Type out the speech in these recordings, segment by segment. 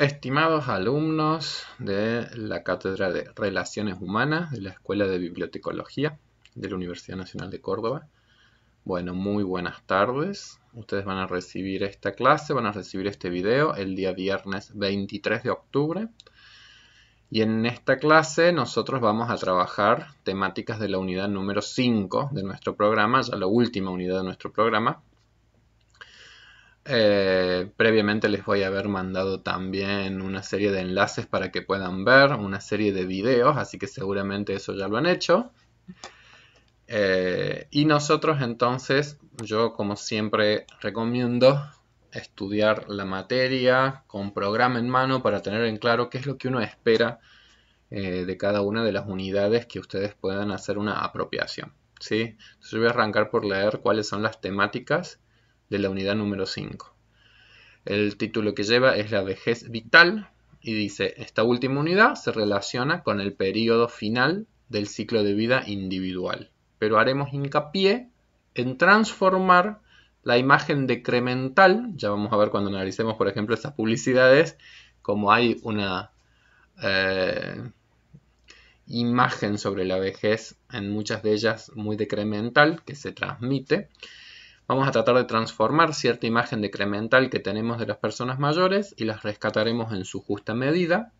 Estimados alumnos de la Cátedra de Relaciones Humanas de la Escuela de Bibliotecología de la Universidad Nacional de Córdoba, bueno, muy buenas tardes. Ustedes van a recibir esta clase, van a recibir este video el día viernes 23 de octubre. Y en esta clase nosotros vamos a trabajar temáticas de la unidad número 5 de nuestro programa, ya la última unidad de nuestro programa, eh, previamente les voy a haber mandado también una serie de enlaces para que puedan ver, una serie de videos, así que seguramente eso ya lo han hecho. Eh, y nosotros entonces, yo como siempre recomiendo estudiar la materia con programa en mano para tener en claro qué es lo que uno espera eh, de cada una de las unidades que ustedes puedan hacer una apropiación. ¿sí? Entonces yo voy a arrancar por leer cuáles son las temáticas de la unidad número 5. El título que lleva es La vejez vital y dice, esta última unidad se relaciona con el periodo final del ciclo de vida individual, pero haremos hincapié en transformar la imagen decremental, ya vamos a ver cuando analicemos por ejemplo estas publicidades, como hay una eh, imagen sobre la vejez en muchas de ellas muy decremental que se transmite, Vamos a tratar de transformar cierta imagen decremental que tenemos de las personas mayores y las rescataremos en su justa medida.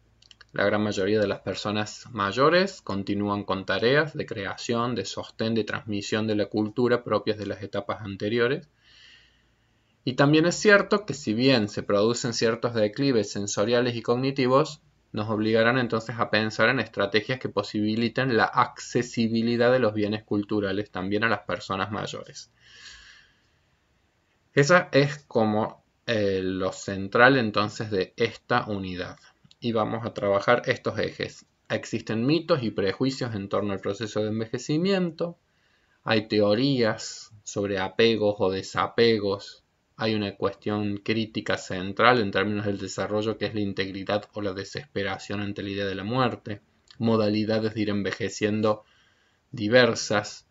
La gran mayoría de las personas mayores continúan con tareas de creación, de sostén, de transmisión de la cultura propias de las etapas anteriores. Y también es cierto que si bien se producen ciertos declives sensoriales y cognitivos, nos obligarán entonces a pensar en estrategias que posibiliten la accesibilidad de los bienes culturales también a las personas mayores. Esa es como eh, lo central entonces de esta unidad. Y vamos a trabajar estos ejes. Existen mitos y prejuicios en torno al proceso de envejecimiento. Hay teorías sobre apegos o desapegos. Hay una cuestión crítica central en términos del desarrollo que es la integridad o la desesperación ante la idea de la muerte. Modalidades de ir envejeciendo diversas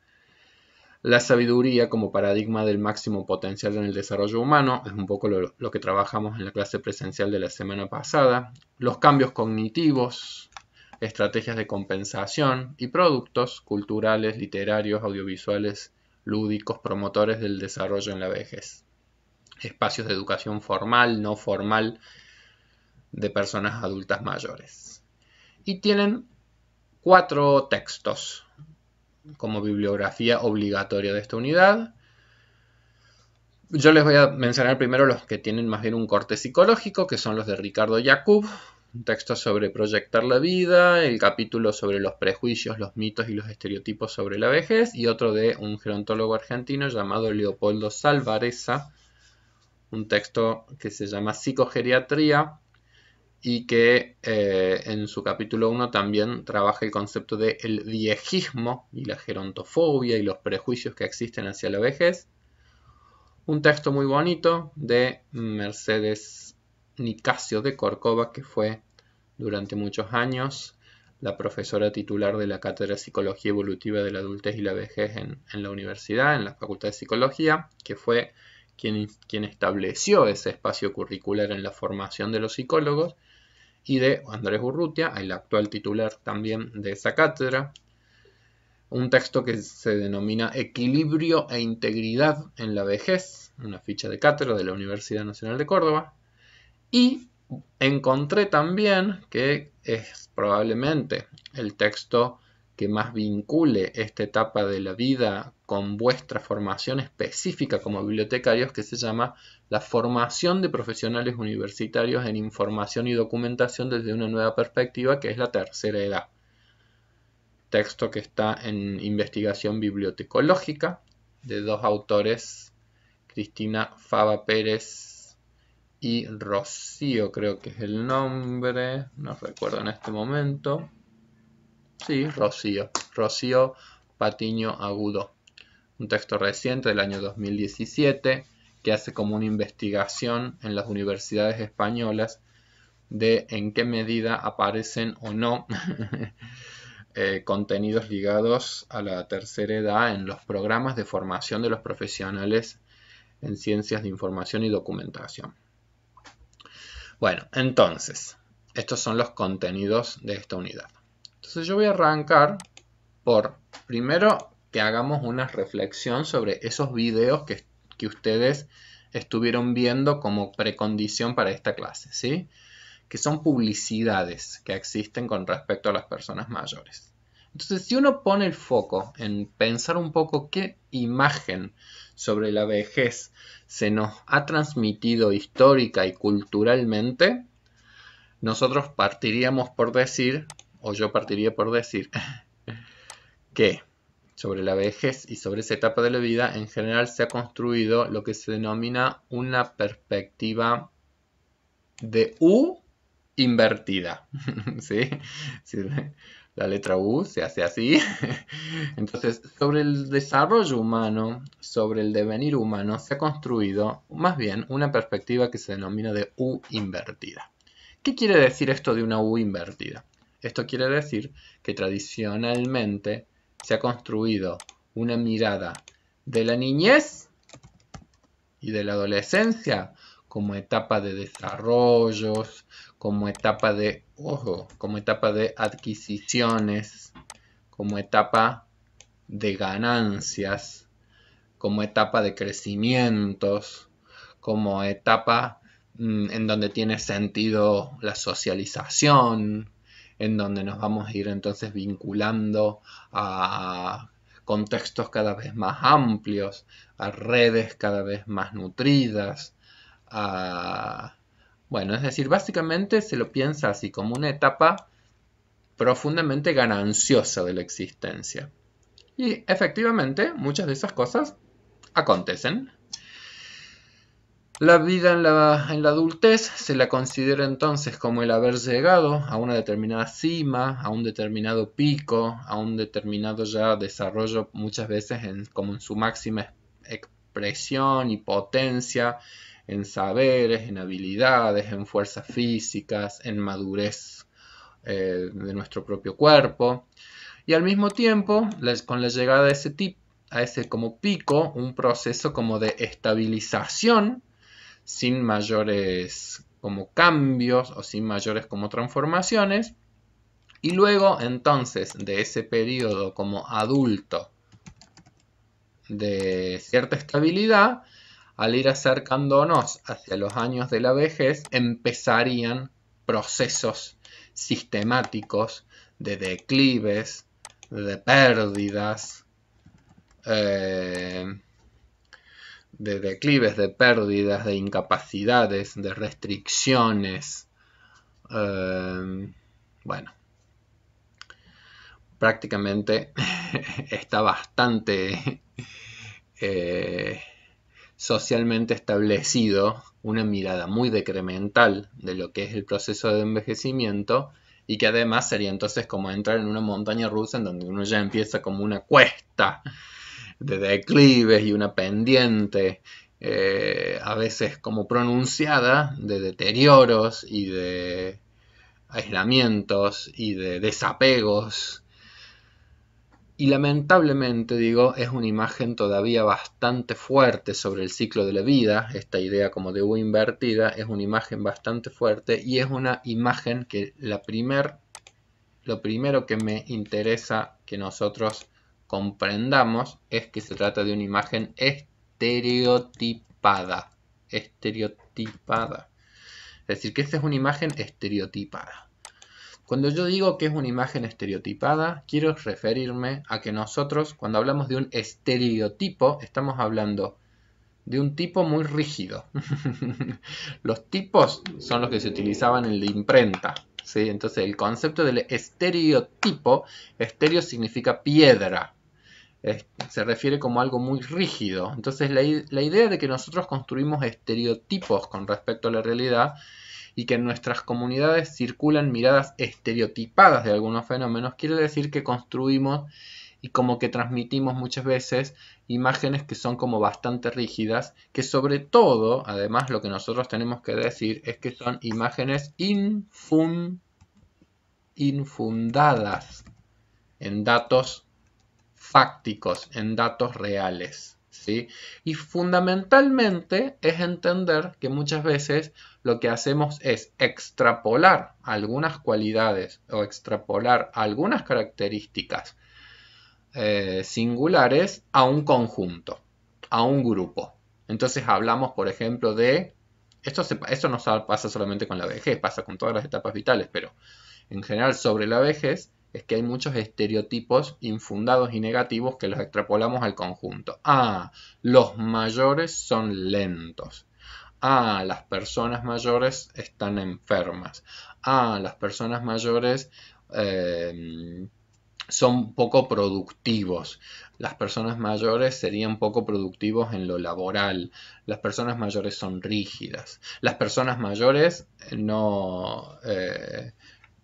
la sabiduría como paradigma del máximo potencial en el desarrollo humano, es un poco lo, que trabajamos en la clase presencial de la semana pasada, los cambios cognitivos, estrategias de compensación y productos culturales, literarios, audiovisuales, lúdicos, promotores del desarrollo en la vejez, espacios de educación formal, no formal, de personas adultas mayores. Y tienen cuatro textos como bibliografía obligatoria de esta unidad. Yo les voy a mencionar primero los que tienen más bien un corte psicológico, que son los de Ricardo Jacob, un texto sobre proyectar la vida, el capítulo sobre los prejuicios, los mitos y los estereotipos sobre la vejez, y otro de un gerontólogo argentino llamado Leopoldo Salvareza, un texto que se llama Psicogeriatría, y que eh, en su capítulo 1 también trabaja el concepto de el viejismo y la gerontofobia y los prejuicios que existen hacia la vejez. Un texto muy bonito de Mercedes Nicasio de Corcova, que fue durante muchos años la profesora titular de la Cátedra de Psicología Evolutiva de la Adultez y la Vejez en, la universidad, en la Facultad de Psicología, que fue quien estableció ese espacio curricular en la formación de los psicólogos y de Andrés Urrutia, el actual titular también de esa cátedra. Un texto que se denomina Equilibrio e Integridad en la Vejez, una ficha de cátedra de la Universidad Nacional de Córdoba. Y encontré también que es probablemente el texto que más vincule esta etapa de la vida con vuestra formación específica como bibliotecarios que se llama la formación de profesionales universitarios en información y documentación desde una nueva perspectiva que es la tercera edad. Texto que está en investigación bibliotecológica de dos autores, Cristina Fava Pérez y Rocío creo que es el nombre, no recuerdo en este momento. Sí, Rocío. Rocío Patiño Agudo. Un texto reciente del año 2017 que hace como una investigación en las universidades españolas de en qué medida aparecen o no eh, contenidos ligados a la tercera edad en los programas de formación de los profesionales en ciencias de información y documentación. Bueno, entonces, estos son los contenidos de esta unidad. Entonces yo voy a arrancar por, primero, que hagamos una reflexión sobre esos videos que, ustedes estuvieron viendo como precondición para esta clase, ¿sí? Que son publicidades que existen con respecto a las personas mayores. Entonces, si uno pone el foco en pensar un poco qué imagen sobre la vejez se nos ha transmitido histórica y culturalmente, nosotros partiríamos por decir o yo partiría por decir, que sobre la vejez y sobre esa etapa de la vida en general se ha construido lo que se denomina una perspectiva de U invertida. ¿Sí? La letra U se hace así. Entonces, sobre el desarrollo humano, sobre el devenir humano, se ha construido más bien una perspectiva que se denomina de U invertida. ¿Qué quiere decir esto de una U invertida? Esto quiere decir que tradicionalmente se ha construido una mirada de la niñez y de la adolescencia como etapa de desarrollos, como etapa de, ojo, como etapa de adquisiciones, como etapa de ganancias, como etapa de crecimientos, como etapa mm, en donde tiene sentido la socialización, en donde nos vamos a ir entonces vinculando a contextos cada vez más amplios, a redes cada vez más nutridas, a... Bueno, es decir, básicamente se lo piensa así, como una etapa profundamente gananciosa de la existencia. Y efectivamente, muchas de esas cosas acontecen. La vida en la, en la adultez se la considera entonces como el haber llegado a una determinada cima, a un determinado pico, a un determinado ya desarrollo muchas veces como en su máxima expresión y potencia, en saberes, en habilidades, en fuerzas físicas, en madurez eh, de nuestro propio cuerpo. Y al mismo tiempo, con la llegada de ese tipo, a ese como pico, un proceso como de estabilización sin mayores como cambios o sin mayores como transformaciones. Y luego entonces de ese periodo como adulto de cierta estabilidad, al ir acercándonos hacia los años de la vejez, empezarían procesos sistemáticos de declives, de pérdidas, eh, de declives, de pérdidas, de incapacidades, de restricciones. Em, bueno, prácticamente está bastante eh, socialmente establecido una mirada muy decremental de lo que es el proceso de envejecimiento y que además sería entonces como entrar en una montaña rusa en donde uno ya empieza como una cuesta de declives y una pendiente eh, a veces como pronunciada de deterioros y de aislamientos y de desapegos. Y lamentablemente, digo, es una imagen todavía bastante fuerte sobre el ciclo de la vida. Esta idea como de U invertida es una imagen bastante fuerte y es una imagen que la primer, lo primero que me interesa que nosotros comprendamos es que se trata de una imagen estereotipada. Estereotipada. Es decir, que esta es una imagen estereotipada. Cuando yo digo que es una imagen estereotipada, quiero referirme a que nosotros, cuando hablamos de un estereotipo, estamos hablando de un tipo muy rígido. los tipos son los que se utilizaban en la imprenta. ¿sí? Entonces el concepto del estereotipo, estereo significa piedra se refiere como algo muy rígido. Entonces la, idea de que nosotros construimos estereotipos con respecto a la realidad y que en nuestras comunidades circulan miradas estereotipadas de algunos fenómenos, quiere decir que construimos y como que transmitimos muchas veces imágenes que son como bastante rígidas, que sobre todo, además lo que nosotros tenemos que decir es que son imágenes infundadas en datos fácticos, en datos reales. ¿sí? Y fundamentalmente es entender que muchas veces lo que hacemos es extrapolar algunas cualidades o extrapolar algunas características eh, singulares a un conjunto, a un grupo. Entonces hablamos, por ejemplo, de... Esto, se, esto no pasa solamente con la vejez, pasa con todas las etapas vitales, pero en general sobre la vejez, es que hay muchos estereotipos infundados y negativos que los extrapolamos al conjunto. Ah, los mayores son lentos. Ah, las personas mayores están enfermas. Ah, las personas mayores eh, son poco productivos. Las personas mayores serían poco productivos en lo laboral. Las personas mayores son rígidas. Las personas mayores eh, no... Eh,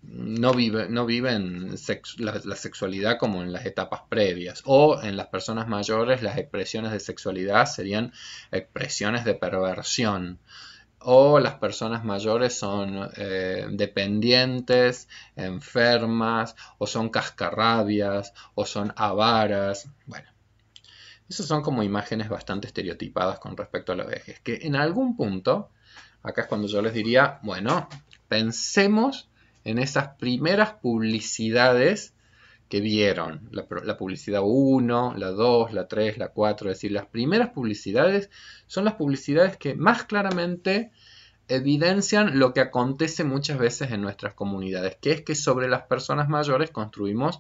no, vive, no viven la, sexualidad como en las etapas previas. O en las personas mayores las expresiones de sexualidad serían expresiones de perversión. O las personas mayores son eh, dependientes, enfermas, o son cascarrabias, o son avaras. Bueno, esas son como imágenes bastante estereotipadas con respecto a la vejez. Que en algún punto, acá es cuando yo les diría, bueno, pensemos en esas primeras publicidades que vieron, la, publicidad 1, la 2, la 3, la 4, es decir, las primeras publicidades son las publicidades que más claramente evidencian lo que acontece muchas veces en nuestras comunidades, que es que sobre las personas mayores construimos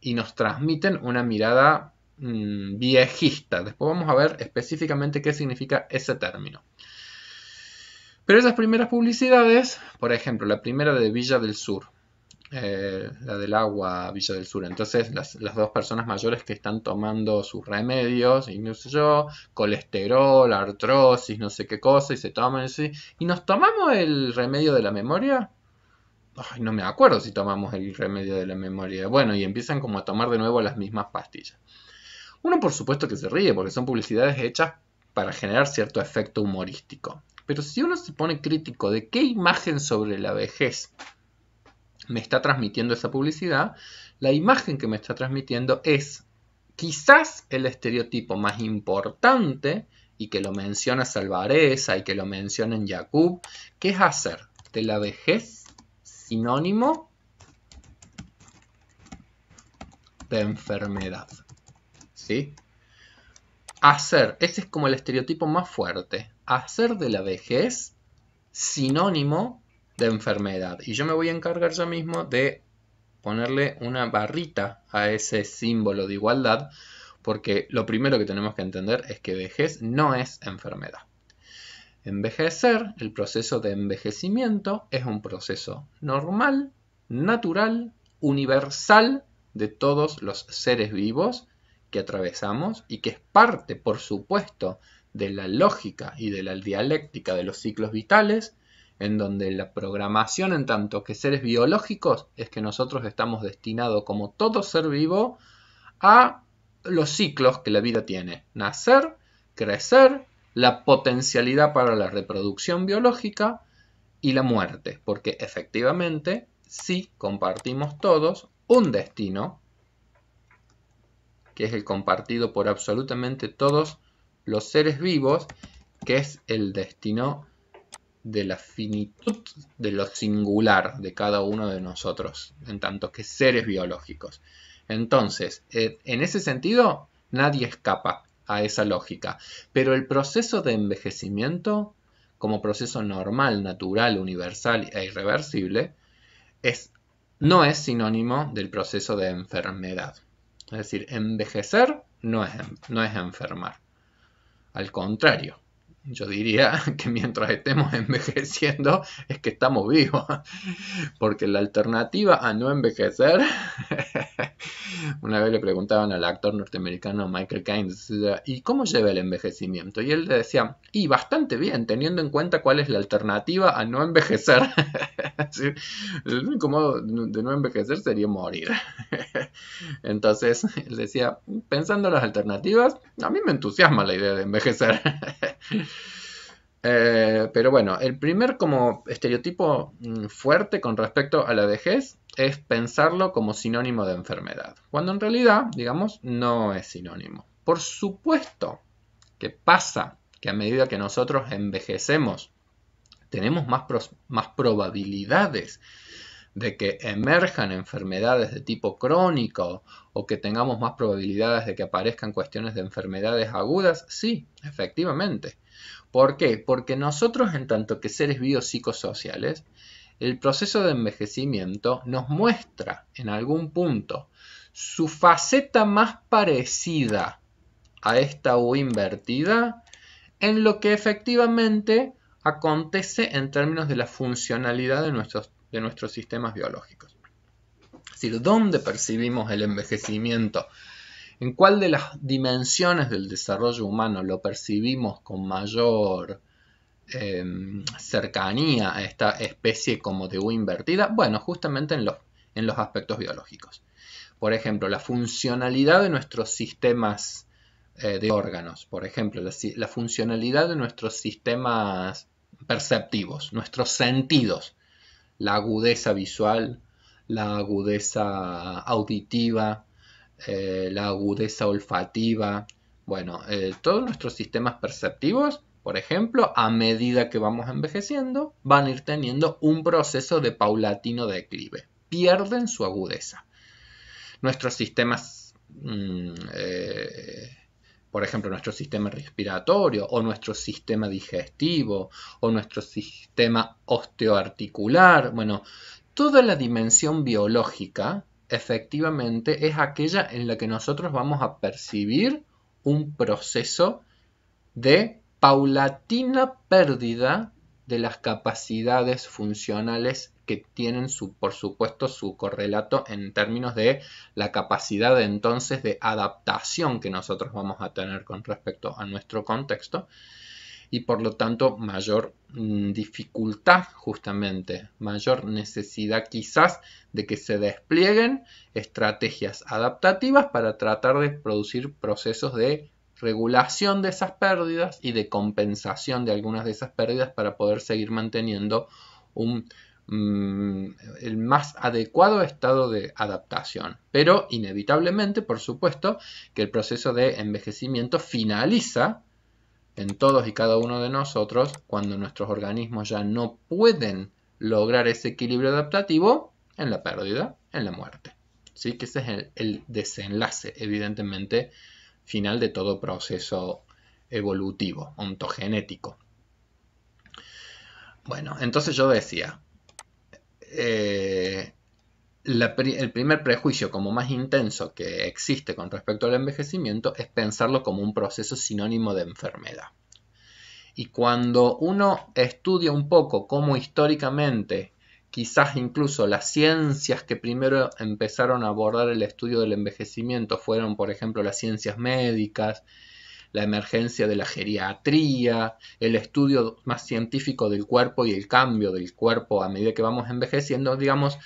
y nos transmiten una mirada mm, viejista. Después vamos a ver específicamente qué significa ese término. Pero esas primeras publicidades, por ejemplo, la primera de Villa del Sur, eh, la del agua Villa del Sur. Entonces, las, dos personas mayores que están tomando sus remedios, y no sé yo, colesterol, artrosis, no sé qué cosa, y se toman ¿Y nos tomamos el remedio de la memoria? Ay, no me acuerdo si tomamos el remedio de la memoria. Bueno, y empiezan como a tomar de nuevo las mismas pastillas. Uno, por supuesto, que se ríe, porque son publicidades hechas para generar cierto efecto humorístico. Pero si uno se pone crítico de qué imagen sobre la vejez me está transmitiendo esa publicidad, la imagen que me está transmitiendo es quizás el estereotipo más importante y que lo menciona Salvareza y que lo menciona en Jacob, que es hacer de la vejez sinónimo de enfermedad. ¿Sí? Hacer, ese es como el estereotipo más fuerte hacer de la vejez sinónimo de enfermedad. Y yo me voy a encargar yo mismo de ponerle una barrita a ese símbolo de igualdad, porque lo primero que tenemos que entender es que vejez no es enfermedad. Envejecer, el proceso de envejecimiento, es un proceso normal, natural, universal de todos los seres vivos que atravesamos y que es parte, por supuesto, de la lógica y de la dialéctica de los ciclos vitales, en donde la programación en tanto que seres biológicos es que nosotros estamos destinados, como todo ser vivo, a los ciclos que la vida tiene. Nacer, crecer, la potencialidad para la reproducción biológica y la muerte, porque efectivamente sí compartimos todos un destino, que es el compartido por absolutamente todos los seres vivos, que es el destino de la finitud de lo singular de cada uno de nosotros, en tanto que seres biológicos. Entonces, eh, en ese sentido, nadie escapa a esa lógica, pero el proceso de envejecimiento, como proceso normal, natural, universal e irreversible, no es sinónimo del proceso de enfermedad. Es decir, envejecer no es enfermar. Al contrario, yo diría que mientras estemos envejeciendo es que estamos vivos, porque la alternativa a no envejecer, una vez le preguntaban al actor norteamericano Michael Caine, ¿y cómo lleva el envejecimiento? Y él decía, y bastante bien, teniendo en cuenta cuál es la alternativa a no envejecer. el único modo de no envejecer sería morir. Entonces, él decía, pensando en las alternativas, a mí me entusiasma la idea de envejecer. Eh, pero bueno, el primer como estereotipo mm, fuerte con respecto a la vejez es pensarlo como sinónimo de enfermedad, cuando en realidad, digamos, no es sinónimo. Por supuesto que pasa que a medida que nosotros envejecemos, tenemos más, más probabilidades de que emerjan enfermedades de tipo crónico o que tengamos más probabilidades de que aparezcan cuestiones de enfermedades agudas, sí, efectivamente. ¿Por qué? Porque nosotros, en tanto que seres biopsicosociales, el proceso de envejecimiento nos muestra en algún punto su faceta más parecida a esta U invertida en lo que efectivamente acontece en términos de la funcionalidad de nuestros, de nuestros sistemas biológicos. Es decir, ¿dónde percibimos el envejecimiento en cuál de las dimensiones del desarrollo humano lo percibimos con mayor em, cercanía a esta especie como de U invertida, bueno, justamente en los, en los aspectos biológicos. Por ejemplo, la funcionalidad de nuestros sistemas eh, de órganos, por ejemplo, la funcionalidad de nuestros sistemas perceptivos, nuestros sentidos, la agudeza visual, la agudeza auditiva, eh, la agudeza olfativa, bueno, eh, todos nuestros sistemas perceptivos, por ejemplo, a medida que vamos envejeciendo, van a ir teniendo un proceso de paulatino declive, pierden su agudeza. Nuestros sistemas, mm, eh, por ejemplo, nuestro sistema respiratorio o nuestro sistema digestivo o nuestro sistema osteoarticular, bueno, toda la dimensión biológica efectivamente es aquella en la que nosotros vamos a percibir un proceso de paulatina pérdida de las capacidades funcionales que tienen, por supuesto, su correlato en términos de la capacidad entonces de adaptación que nosotros vamos a tener con respecto a nuestro contexto y por lo tanto mayor mm, dificultad justamente, mayor necesidad quizás de que se desplieguen estrategias adaptativas para tratar de producir procesos de regulación de esas pérdidas y de compensación de algunas de esas pérdidas para poder seguir manteniendo un mm, el más adecuado estado de adaptación. Pero inevitablemente, por supuesto, que el proceso de envejecimiento finaliza en todos y cada uno de nosotros, cuando nuestros organismos ya no pueden lograr ese equilibrio adaptativo, en la pérdida, en la muerte. ¿Sí? Que ese es el, desenlace, evidentemente, final de todo proceso evolutivo, ontogenético. Bueno, entonces yo decía, eh, el primer prejuicio como más intenso que existe con respecto al envejecimiento es pensarlo como un proceso sinónimo de enfermedad. Y cuando uno estudia un poco cómo históricamente, quizás incluso las ciencias que primero empezaron a abordar el estudio del envejecimiento fueron, por ejemplo, las ciencias médicas, la emergencia de la geriatría, el estudio más científico del cuerpo y el cambio del cuerpo a medida que vamos envejeciendo, digamos,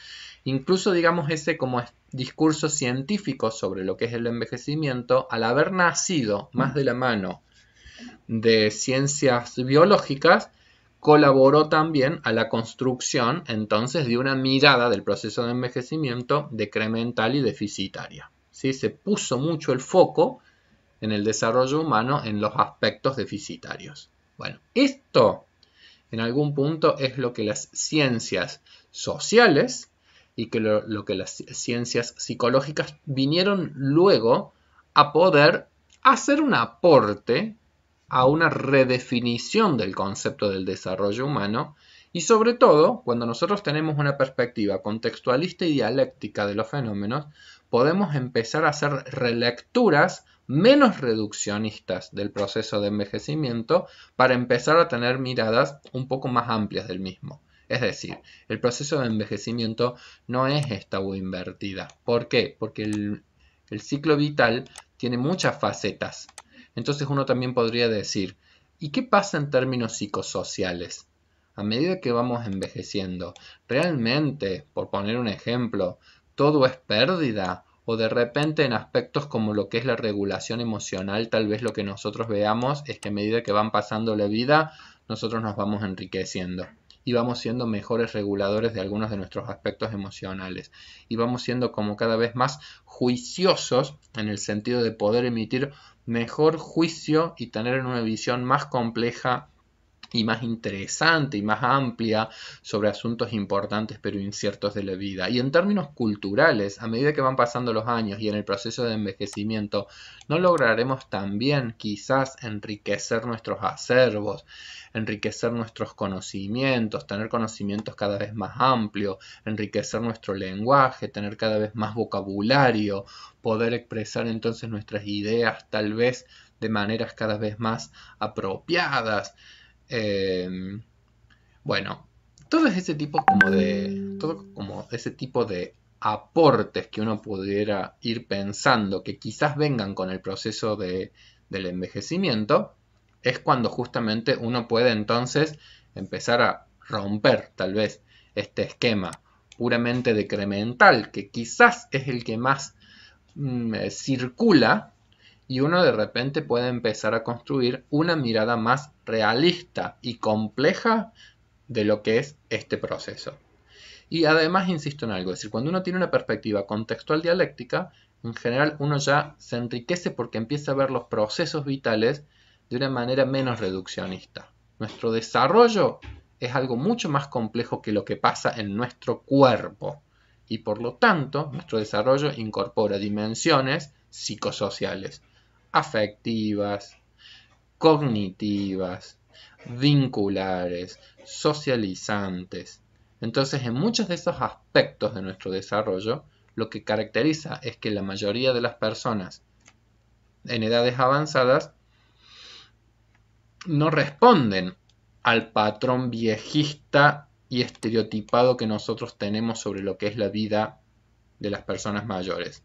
Incluso, digamos, ese como discurso científico sobre lo que es el envejecimiento, al haber nacido más mm. de la mano de ciencias biológicas, colaboró también a la construcción entonces de una mirada del proceso de envejecimiento decremental y deficitaria. ¿sí? Se puso mucho el foco en el desarrollo humano en los aspectos deficitarios. Bueno, esto en algún punto es lo que las ciencias sociales y que lo, que las ciencias psicológicas vinieron luego a poder hacer un aporte a una redefinición del concepto del desarrollo humano y sobre todo, cuando nosotros tenemos una perspectiva contextualista y dialéctica de los fenómenos, podemos empezar a hacer relecturas menos reduccionistas del proceso de envejecimiento para empezar a tener miradas un poco más amplias del mismo. Es decir, el proceso de envejecimiento no es esta U invertida. ¿Por qué? Porque el, el ciclo vital tiene muchas facetas. Entonces uno también podría decir, ¿y qué pasa en términos psicosociales? A medida que vamos envejeciendo, realmente, por poner un ejemplo, todo es pérdida o de repente en aspectos como lo que es la regulación emocional, tal vez lo que nosotros veamos es que a medida que van pasando la vida, nosotros nos vamos enriqueciendo y vamos siendo mejores reguladores de algunos de nuestros aspectos emocionales y vamos siendo como cada vez más juiciosos en el sentido de poder emitir mejor juicio y tener una visión más compleja y más interesante y más amplia sobre asuntos importantes pero inciertos de la vida. Y en términos culturales, a medida que van pasando los años y en el proceso de envejecimiento, no lograremos también quizás enriquecer nuestros acervos, enriquecer nuestros conocimientos, tener conocimientos cada vez más amplios, enriquecer nuestro lenguaje, tener cada vez más vocabulario, poder expresar entonces nuestras ideas tal vez de maneras cada vez más apropiadas. Em, bueno, todo ese tipo como de. Todo como ese tipo de aportes que uno pudiera ir pensando que quizás vengan con el proceso de, del envejecimiento, es cuando justamente uno puede entonces empezar a romper tal vez este esquema puramente decremental, que quizás es el que más mm, eh, circula, y uno de repente puede empezar a construir una mirada más realista y compleja de lo que es este proceso. Y además insisto en algo, es decir, cuando uno tiene una perspectiva contextual dialéctica, en general uno ya se enriquece porque empieza a ver los procesos vitales de una manera menos reduccionista. Nuestro desarrollo es algo mucho más complejo que lo que pasa en nuestro cuerpo y por lo tanto nuestro desarrollo incorpora dimensiones psicosociales, afectivas, cognitivas, vinculares, socializantes. Entonces, en muchos de esos aspectos de nuestro desarrollo, lo que caracteriza es que la mayoría de las personas en edades avanzadas no responden al patrón viejista y estereotipado que nosotros tenemos sobre lo que es la vida de las personas mayores.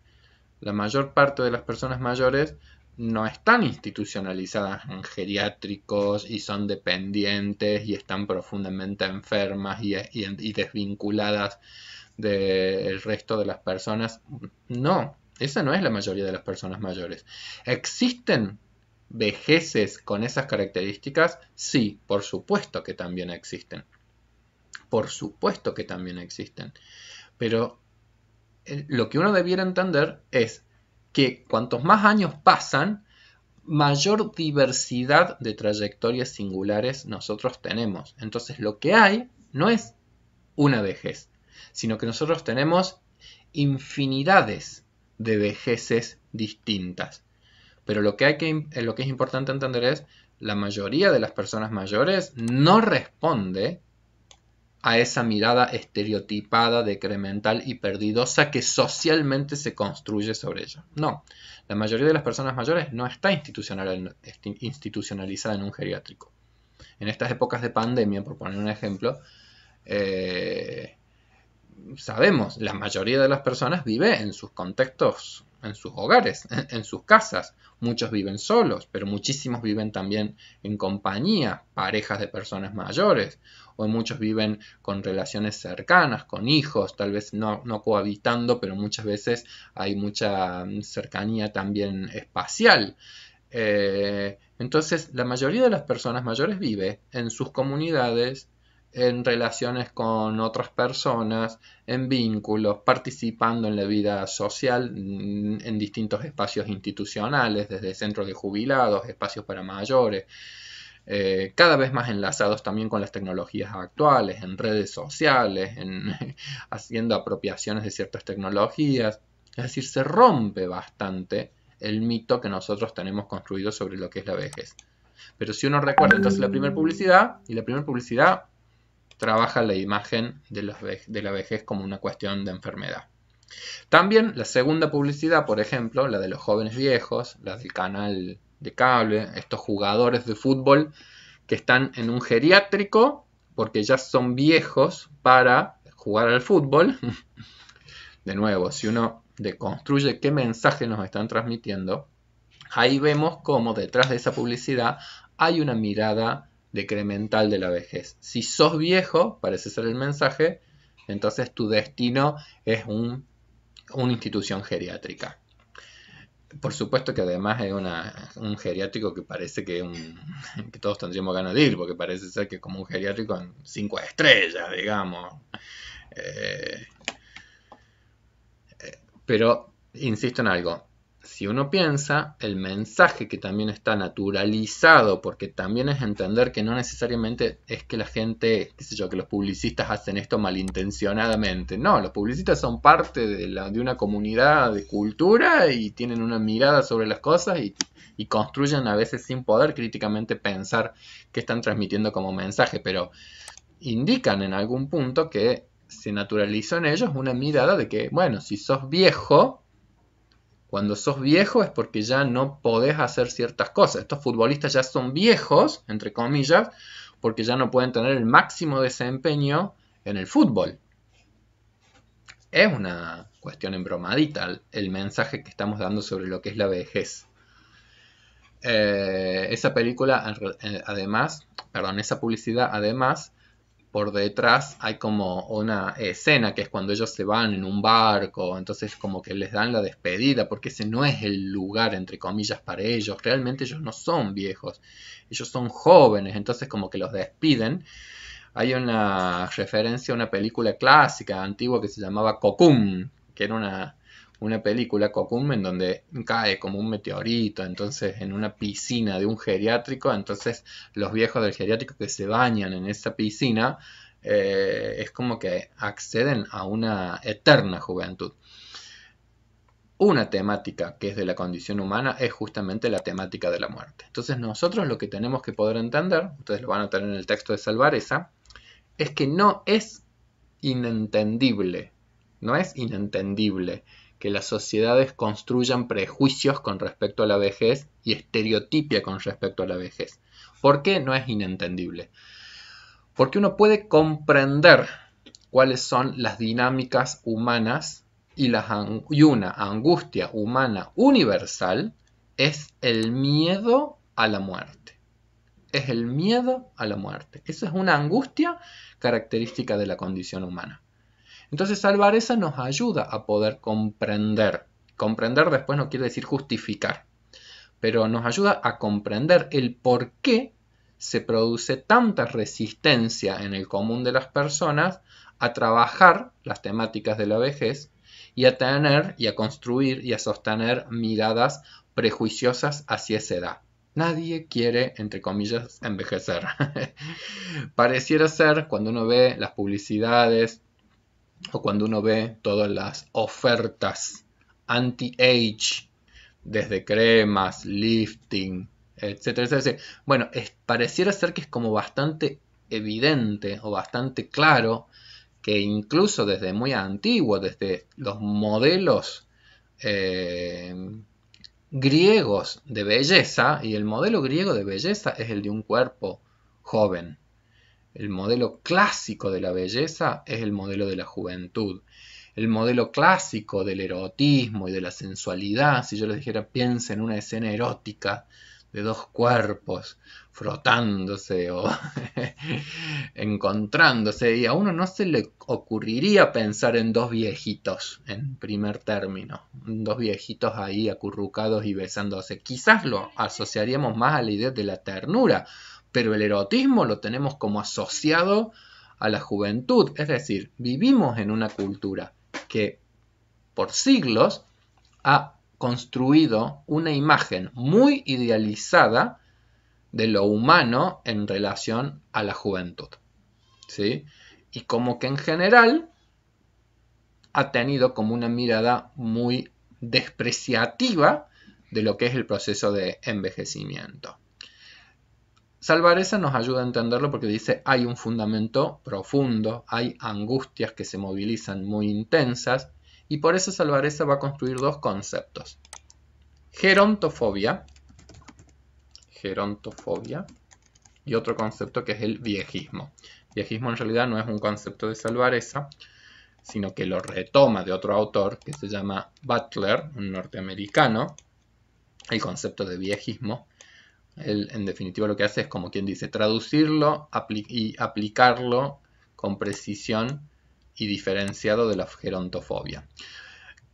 La mayor parte de las personas mayores no están institucionalizadas en geriátricos y son dependientes y están profundamente enfermas y, desvinculadas del resto de las personas. No, esa no es la mayoría de las personas mayores. ¿Existen vejeces con esas características? Sí, por supuesto que también existen. Por supuesto que también existen. Pero eh, lo que uno debiera entender es que cuantos más años pasan, mayor diversidad de trayectorias singulares nosotros tenemos. Entonces lo que hay no es una vejez, sino que nosotros tenemos infinidades de vejeces distintas. Pero lo que, hay que, eh, lo que es importante entender es, la mayoría de las personas mayores no responde a esa mirada estereotipada, decremental y perdidosa que socialmente se construye sobre ella. No, la mayoría de las personas mayores no está institucionalizada en un geriátrico. En estas épocas de pandemia, por poner un ejemplo, eh, sabemos, la mayoría de las personas vive en sus contextos en sus hogares, en sus casas. Muchos viven solos, pero muchísimos viven también en compañía, parejas de personas mayores, o muchos viven con relaciones cercanas, con hijos, tal vez no, cohabitando, pero muchas veces hay mucha mm, cercanía también espacial. Eh, entonces, la mayoría de las personas mayores vive en sus comunidades, en relaciones con otras personas, en vínculos, participando en la vida social, mm, en distintos espacios institucionales, desde centros de jubilados, espacios para mayores, eh, cada vez más enlazados también con las tecnologías actuales, en redes sociales, en, haciendo apropiaciones de ciertas tecnologías. Es decir, se rompe bastante el mito que nosotros tenemos construido sobre lo que es la vejez. Pero si uno recuerda entonces la primera publicidad, y la primera publicidad trabaja la imagen de, la vejez como una cuestión de enfermedad. También la segunda publicidad, por ejemplo, la de los jóvenes viejos, la del canal de cable, estos jugadores de fútbol que están en un geriátrico porque ya son viejos para jugar al fútbol. De nuevo, si uno deconstruye qué mensaje nos están transmitiendo, ahí vemos cómo detrás de esa publicidad hay una mirada decremental de la vejez. Si sos viejo, parece ser el mensaje, entonces tu destino es un, una institución geriátrica. Por supuesto que además es una, un geriátrico que parece que, un, todos tendríamos ganas de ir, porque parece ser que como un geriátrico en cinco estrellas, digamos. Eh, eh, pero insisto en algo, si uno piensa, el mensaje que también está naturalizado, porque también es entender que no necesariamente es que la gente, qué sé yo, que los publicistas hacen esto malintencionadamente. No, los publicistas son parte de, la, de una comunidad de cultura y tienen una mirada sobre las cosas y, y construyen a veces sin poder críticamente pensar qué están transmitiendo como mensaje, pero indican en algún punto que se naturalizó en ellos una mirada de que, bueno, si sos viejo, cuando sos viejo es porque ya no podés hacer ciertas cosas. Estos futbolistas ya son viejos, entre comillas, porque ya no pueden tener el máximo desempeño en el fútbol. Es una cuestión embromadita el mensaje que estamos dando sobre lo que es la vejez. Eh, esa película, eh, además, perdón, esa publicidad, además, por detrás hay como una escena que es cuando ellos se van en un barco, entonces como que les dan la despedida, porque ese no es el lugar, entre comillas, para ellos. Realmente ellos no son viejos, ellos son jóvenes, entonces como que los despiden. Hay una referencia a una película clásica, antigua, que se llamaba Kokum que era una una película, Cocum, en donde cae como un meteorito, entonces en una piscina de un geriátrico, entonces los viejos del geriátrico que se bañan en esa piscina, eh, es como que acceden a una eterna juventud. Una temática que es de la condición humana es justamente la temática de la muerte. Entonces nosotros lo que tenemos que poder entender, ustedes lo van a tener en el texto de Salvareza, es que no es inentendible, no es inentendible que las sociedades construyan prejuicios con respecto a la vejez y estereotipia con respecto a la vejez. ¿Por qué no es inentendible? Porque uno puede comprender cuáles son las dinámicas humanas y, las, y una angustia humana universal es el miedo a la muerte. Es el miedo a la muerte. Esa es una angustia característica de la condición humana. Entonces esa nos ayuda a poder comprender. Comprender después no quiere decir justificar, pero nos ayuda a comprender el por qué se produce tanta resistencia en el común de las personas a trabajar las temáticas de la vejez y a tener y a construir y a sostener miradas prejuiciosas hacia esa edad. Nadie quiere, entre comillas, envejecer. Pareciera ser, cuando uno ve las publicidades o cuando uno ve todas las ofertas anti-age, desde cremas, lifting, etcétera, etcétera. Bueno, pareciera ser que es como bastante evidente o bastante claro que incluso desde muy antiguo, desde los modelos eh, griegos de belleza, y el modelo griego de belleza es el de un cuerpo joven, el modelo clásico de la belleza es el modelo de la juventud. El modelo clásico del erotismo y de la sensualidad, si yo les dijera piensa en una escena erótica de dos cuerpos frotándose o encontrándose y a uno no se le ocurriría pensar en dos viejitos en primer término, dos viejitos ahí acurrucados y besándose. Quizás lo asociaríamos más a la idea de la ternura pero el erotismo lo tenemos como asociado a la juventud. Es decir, vivimos en una cultura que por siglos ha construido una imagen muy idealizada de lo humano en relación a la juventud. ¿sí? Y como que en general ha tenido como una mirada muy despreciativa de lo que es el proceso de envejecimiento. Salvareza nos ayuda a entenderlo porque dice hay un fundamento profundo, hay angustias que se movilizan muy intensas y por eso Salvareza va a construir dos conceptos. Gerontofobia, gerontofobia y otro concepto que es el viejismo. Viejismo en realidad no es un concepto de Salvareza, sino que lo retoma de otro autor que se llama Butler, un norteamericano, el concepto de viejismo en definitiva, lo que hace es, como quien dice, traducirlo y aplicarlo con precisión y diferenciado de la gerontofobia.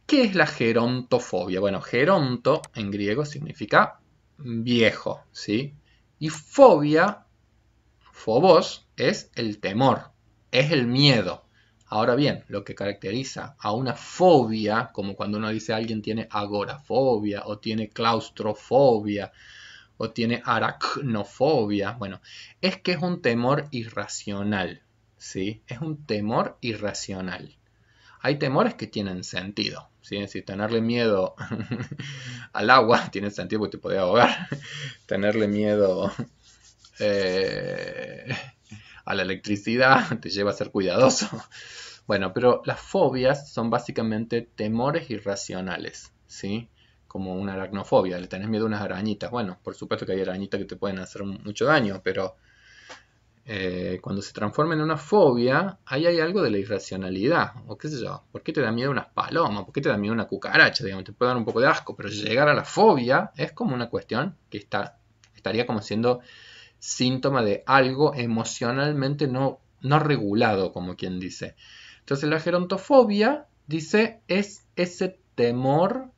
¿Qué es la gerontofobia? Bueno, geronto en griego significa viejo, ¿sí? Y fobia, fobos, es el temor, es el miedo. Ahora bien, lo que caracteriza a una fobia, como cuando uno dice alguien tiene agorafobia o tiene claustrofobia, o tiene aracnofobia. Bueno, es que es un temor irracional, ¿sí? Es un temor irracional. Hay temores que tienen sentido, ¿sí? Si tenerle miedo al agua tiene sentido porque te puede ahogar. tenerle miedo eh, a la electricidad te lleva a ser cuidadoso. Bueno, pero las fobias son básicamente temores irracionales, ¿sí? como una aracnofobia, le tenés miedo a unas arañitas. Bueno, por supuesto que hay arañitas que te pueden hacer mucho daño, pero eh, cuando se transforma en una fobia, ahí hay algo de la irracionalidad, o qué sé yo, ¿por qué te da miedo unas palomas? ¿Por qué te da miedo una cucaracha? Digamos, te puede dar un poco de asco, pero llegar a la fobia es como una cuestión que está, estaría como siendo síntoma de algo emocionalmente no, no regulado, como quien dice. Entonces la gerontofobia dice es ese temor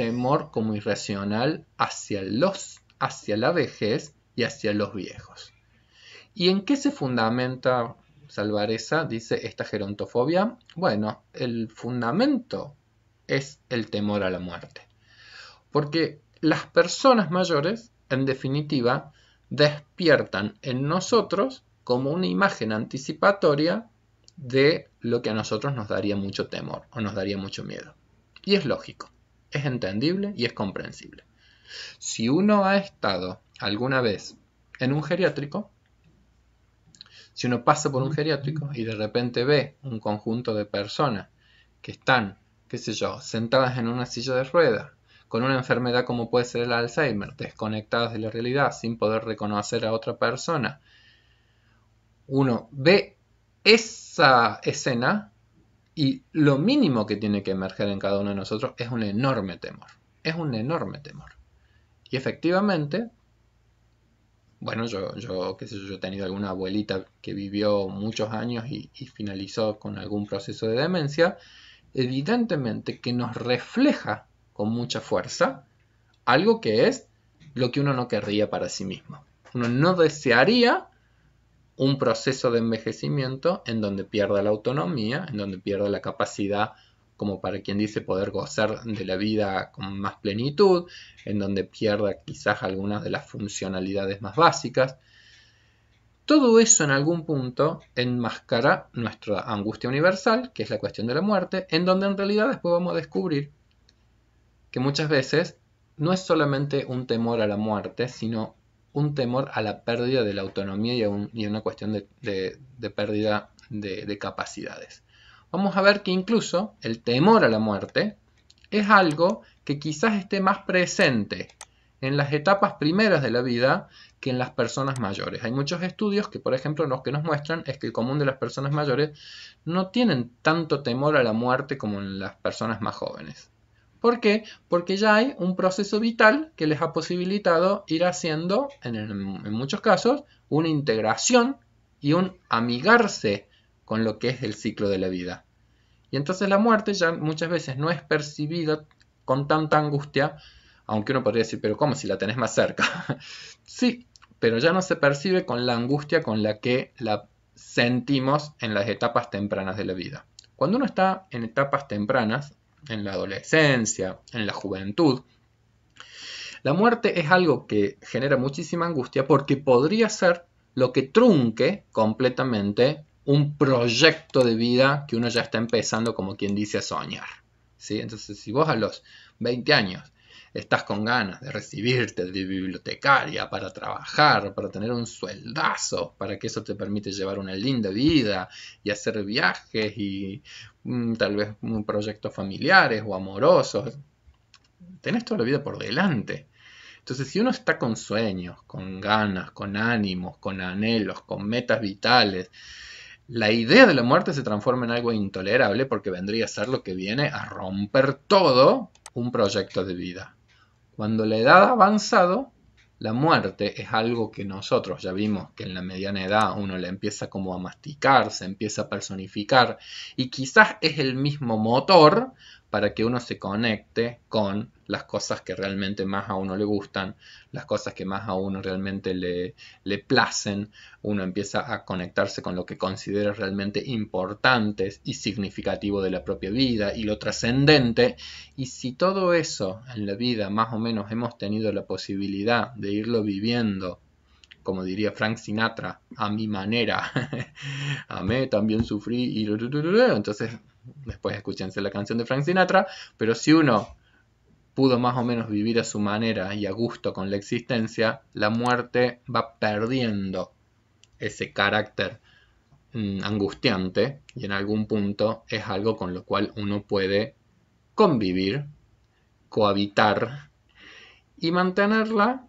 temor como irracional hacia, los, hacia la vejez y hacia los viejos. ¿Y en qué se fundamenta Salvareza, dice, esta gerontofobia? Bueno, el fundamento es el temor a la muerte. Porque las personas mayores, en definitiva, despiertan en nosotros como una imagen anticipatoria de lo que a nosotros nos daría mucho temor o nos daría mucho miedo. Y es lógico es entendible y es comprensible. Si uno ha estado alguna vez en un geriátrico, si uno pasa por un geriátrico y de repente ve un conjunto de personas que están, qué sé yo, sentadas en una silla de ruedas, con una enfermedad como puede ser el Alzheimer, desconectadas de la realidad, sin poder reconocer a otra persona, uno ve esa escena y lo mínimo que tiene que emerger en cada uno de nosotros es un enorme temor. Es un enorme temor. Y efectivamente, bueno, yo, he tenido alguna abuelita que vivió muchos años y, y finalizó con algún proceso de demencia, evidentemente que nos refleja con mucha fuerza algo que es lo que uno no querría para sí mismo. Uno no desearía un proceso de envejecimiento en donde pierda la autonomía, en donde pierda la capacidad, como para quien dice, poder gozar de la vida con más plenitud, en donde pierda quizás algunas de las funcionalidades más básicas. Todo eso en algún punto enmascara nuestra angustia universal, que es la cuestión de la muerte, en donde en realidad después vamos a descubrir que muchas veces no es solamente un temor a la muerte, sino un temor a la pérdida de la autonomía y a, una cuestión de, pérdida de, de capacidades. Vamos a ver que incluso el temor a la muerte es algo que quizás esté más presente en las etapas primeras de la vida que en las personas mayores. Hay muchos estudios que, por ejemplo, los que nos muestran es que el común de las personas mayores no tienen tanto temor a la muerte como en las personas más jóvenes. ¿Por qué? Porque ya hay un proceso vital que les ha posibilitado ir haciendo, en, muchos casos, una integración y un amigarse con lo que es el ciclo de la vida. Y entonces la muerte ya muchas veces no es percibida con tanta angustia, aunque uno podría decir, pero ¿cómo si la tenés más cerca? sí, pero ya no se percibe con la angustia con la que la sentimos en las etapas tempranas de la vida. Cuando uno está en etapas tempranas, en la adolescencia, en la juventud. La muerte es algo que genera muchísima angustia porque podría ser lo que trunque completamente un proyecto de vida que uno ya está empezando, como quien dice, a soñar. ¿sí? Entonces, si vos a los 20 años estás con ganas de recibirte de bibliotecaria para trabajar, para tener un sueldazo, para que eso te permite llevar una linda vida y hacer viajes y mm, tal vez mm, proyectos familiares o amorosos. Tienes toda la vida por delante. Entonces, si uno está con sueños, con ganas, con ánimos, con anhelos, con metas vitales, la idea de la muerte se transforma en algo intolerable porque vendría a ser lo que viene a romper todo un proyecto de vida. Cuando la edad ha avanzado, la muerte es algo que nosotros ya vimos que en la mediana edad uno le empieza como a masticar, se empieza a personificar y quizás es el mismo motor para que uno se conecte con las cosas que realmente más a uno le gustan, las cosas que más a uno realmente le, le placen, uno empieza a conectarse con lo que considera realmente importante y significativo de la propia vida y lo trascendente, y si todo eso en la vida más o menos hemos tenido la posibilidad de irlo viviendo como diría Frank Sinatra, a mi manera. A mí también sufrí y... Entonces Después escúchense la canción de Frank Sinatra, pero si uno pudo más o menos vivir a su manera y a gusto con la existencia, la muerte va perdiendo ese carácter mm, angustiante y en algún punto es algo con lo cual uno puede convivir, cohabitar y mantenerla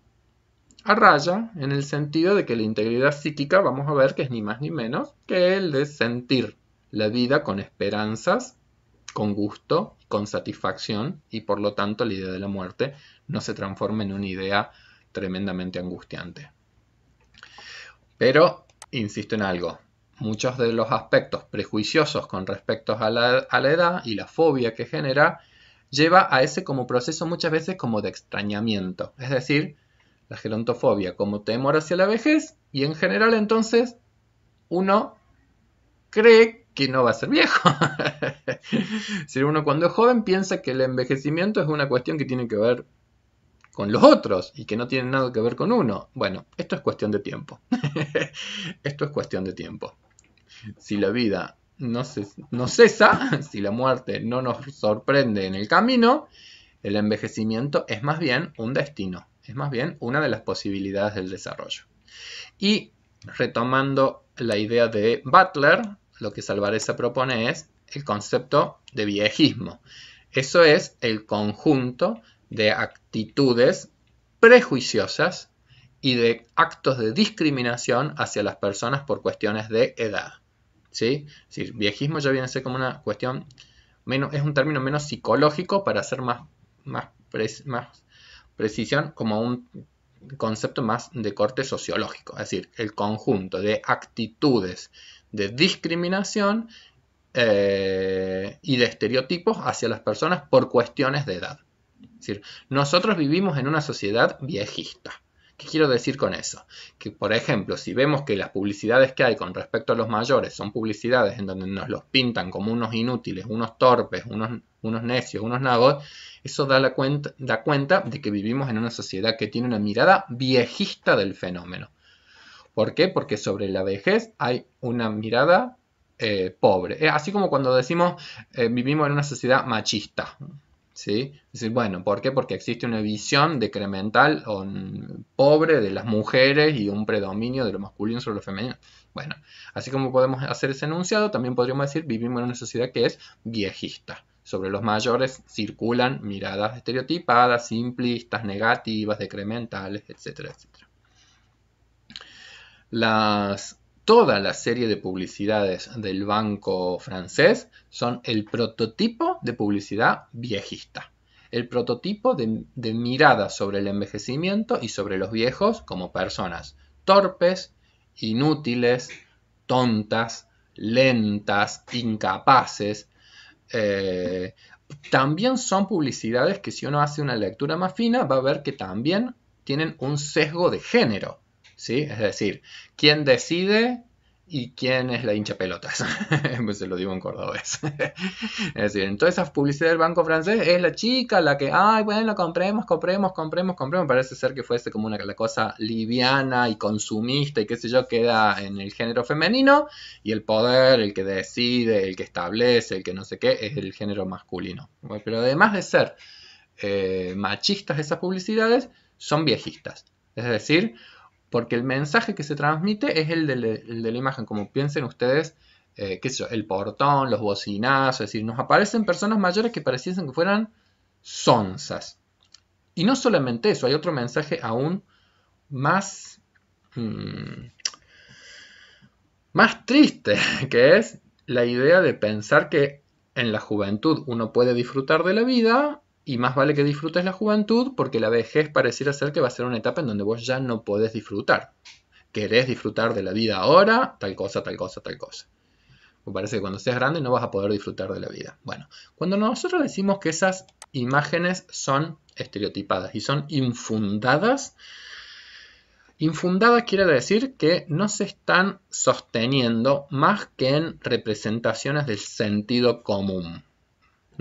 a raya en el sentido de que la integridad psíquica vamos a ver que es ni más ni menos que el de sentir la vida con esperanzas, con gusto, con satisfacción y por lo tanto la idea de la muerte no se transforma en una idea tremendamente angustiante. Pero, insisto en algo, muchos de los aspectos prejuiciosos con respecto a la, edad y la fobia que genera lleva a ese como proceso muchas veces como de extrañamiento, es decir, la gerontofobia como temor hacia la vejez y en general entonces uno cree que no va a ser viejo. si uno cuando es joven piensa que el envejecimiento es una cuestión que tiene que ver con los otros y que no tiene nada que ver con uno. Bueno, esto es cuestión de tiempo. esto es cuestión de tiempo. Si la vida no, cesa, si la muerte no nos sorprende en el camino, el envejecimiento es más bien un destino, es más bien una de las posibilidades del desarrollo. Y retomando la idea de Butler, lo que Salvareza propone es el concepto de viejismo. Eso es el conjunto de actitudes prejuiciosas y de actos de discriminación hacia las personas por cuestiones de edad. ¿sí? Es viejismo ya viene a ser como una cuestión, menos, es un término menos psicológico para hacer más, más, más precisión, como un concepto más de corte sociológico, es decir, el conjunto de actitudes de discriminación eh, y de estereotipos hacia las personas por cuestiones de edad. Es decir, nosotros vivimos en una sociedad viejista. ¿Qué quiero decir con eso? Que, por ejemplo, si vemos que las publicidades que hay con respecto a los mayores son publicidades en donde nos los pintan como unos inútiles, unos torpes, unos, unos necios, unos nabos, eso da, la cuenta, da cuenta de que vivimos en una sociedad que tiene una mirada viejista del fenómeno. ¿Por qué? Porque sobre la vejez hay una mirada eh, pobre. Eh, así como cuando decimos eh, vivimos en una sociedad machista. ¿sí? bueno, ¿por qué? Porque existe una visión decremental o, pobre de las mujeres y un predominio de lo masculino sobre lo femenino. Bueno, así como podemos hacer ese enunciado, también podríamos decir vivimos en una sociedad que es viejista. Sobre los mayores circulan miradas estereotipadas, simplistas, negativas, decrementales, etcétera, etcétera. Las, toda la serie de publicidades del banco francés son el prototipo de publicidad viejista. El prototipo de, mirada sobre el envejecimiento y sobre los viejos como personas torpes, inútiles, tontas, lentas, incapaces. Eh, también son publicidades que si uno hace una lectura más fina va a ver que también tienen un sesgo de género. ¿sí? Es decir, ¿quién decide y quién es la hincha pelota. Pues se lo digo en cordobés. es decir, en todas esas publicidades del banco francés es la chica la que, ay, bueno, compremos, compremos, compremos, compremos. Parece ser que fuese este como una la cosa liviana y consumista y qué sé yo, queda en el género femenino y el poder, el que decide, el que establece, el que no sé qué, es el género masculino. Pero además de ser eh, machistas esas publicidades, son viejistas. Es decir, porque el mensaje que se transmite es el de, la imagen, como piensen ustedes, eh, qué el portón, los bocinazos, es decir, nos aparecen personas mayores que pareciesen que fueran sonzas. Y no solamente eso, hay otro mensaje aún más, mm, más triste, que es la idea de pensar que en la juventud uno puede disfrutar de la vida y más vale que disfrutes la juventud porque la vejez pareciera ser que va a ser una etapa en donde vos ya no podés disfrutar. Querés disfrutar de la vida ahora, tal cosa, tal cosa, tal cosa. Me parece que cuando seas grande no vas a poder disfrutar de la vida. Bueno, cuando nosotros decimos que esas imágenes son estereotipadas y son infundadas, infundadas quiere decir que no se están sosteniendo más que en representaciones del sentido común